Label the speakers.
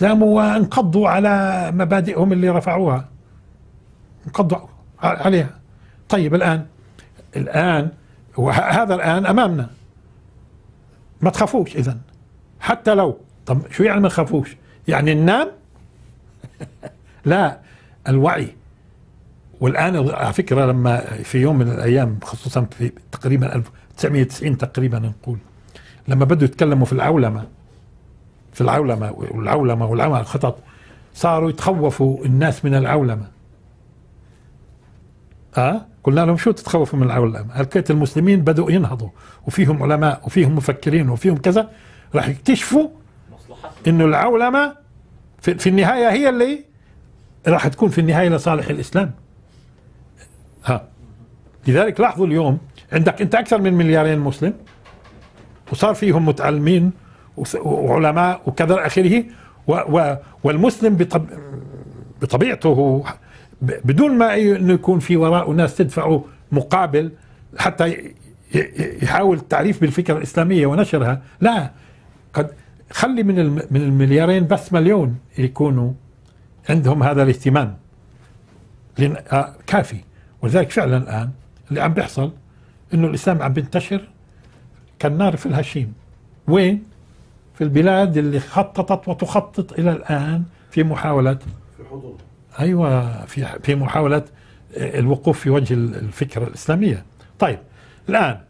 Speaker 1: قاموا وانقضوا على مبادئهم اللي رفعوها انقضوا عليها طيب الآن الآن وهذا الآن أمامنا ما تخافوش إذا حتى لو طب شو يعني ما تخافوش يعني ننام لا الوعي والآن على فكرة لما في يوم من الأيام خصوصا في تقريبا 1990 تقريبا نقول لما بدوا يتكلموا في العولمة في العولمه والعولمه والعمل خطط صاروا يتخوفوا الناس من العولمه اه قلنا لهم شو تتخوفوا من العولمه قال المسلمين بدأوا ينهضوا وفيهم علماء وفيهم مفكرين وفيهم كذا راح يكتشفوا انه العولمه في, في النهايه هي اللي راح تكون في النهايه لصالح الاسلام ها لذلك لاحظوا اليوم عندك انت اكثر من مليارين مسلم وصار فيهم متعلمين وعلماء وكذا إلى آخره والمسلم بطب بطبيعته بدون ما انه يكون في وراء ناس تدفعه مقابل حتى يحاول التعريف بالفكره الاسلاميه ونشرها لا قد خلي من من المليارين بس مليون يكونوا عندهم هذا الاهتمام آه، كافي ولذلك فعلا الان اللي عم بيحصل انه الاسلام عم بينتشر كالنار في الهشيم وين في البلاد اللي خططت وتخطط الى الان في محاوله في حضور ايوه في في محاوله آه، الوقوف في وجه الفكره الاسلاميه. طيب الان